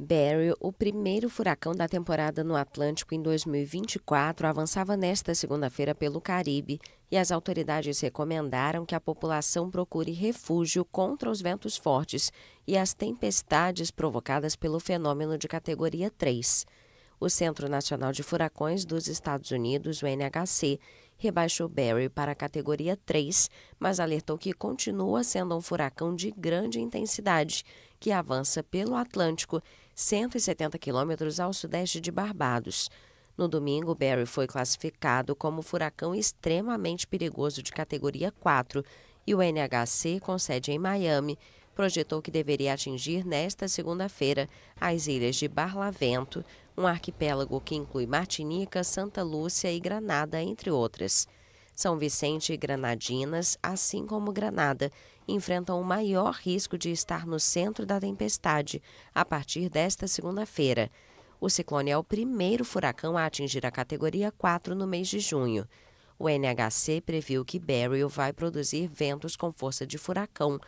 Barry, o primeiro furacão da temporada no Atlântico em 2024, avançava nesta segunda-feira pelo Caribe e as autoridades recomendaram que a população procure refúgio contra os ventos fortes e as tempestades provocadas pelo fenômeno de categoria 3. O Centro Nacional de Furacões dos Estados Unidos, o NHC, rebaixou Barry para a categoria 3, mas alertou que continua sendo um furacão de grande intensidade, que avança pelo Atlântico, 170 quilômetros ao sudeste de Barbados. No domingo, Barry foi classificado como furacão extremamente perigoso de categoria 4 e o NHC, com sede em Miami, projetou que deveria atingir nesta segunda-feira as ilhas de Barlavento, um arquipélago que inclui Martinica, Santa Lúcia e Granada, entre outras. São Vicente e Granadinas, assim como Granada, enfrentam o maior risco de estar no centro da tempestade a partir desta segunda-feira. O ciclone é o primeiro furacão a atingir a categoria 4 no mês de junho. O NHC previu que Beryl vai produzir ventos com força de furacão,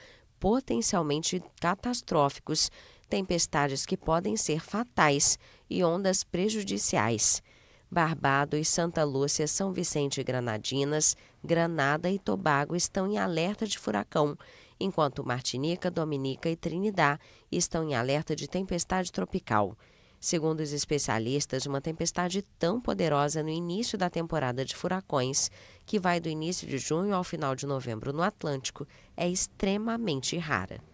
potencialmente catastróficos, tempestades que podem ser fatais e ondas prejudiciais. Barbados, Santa Lúcia, São Vicente e Granadinas, Granada e Tobago estão em alerta de furacão, enquanto Martinica, Dominica e Trinidad estão em alerta de tempestade tropical. Segundo os especialistas, uma tempestade tão poderosa no início da temporada de furacões, que vai do início de junho ao final de novembro no Atlântico, é extremamente rara.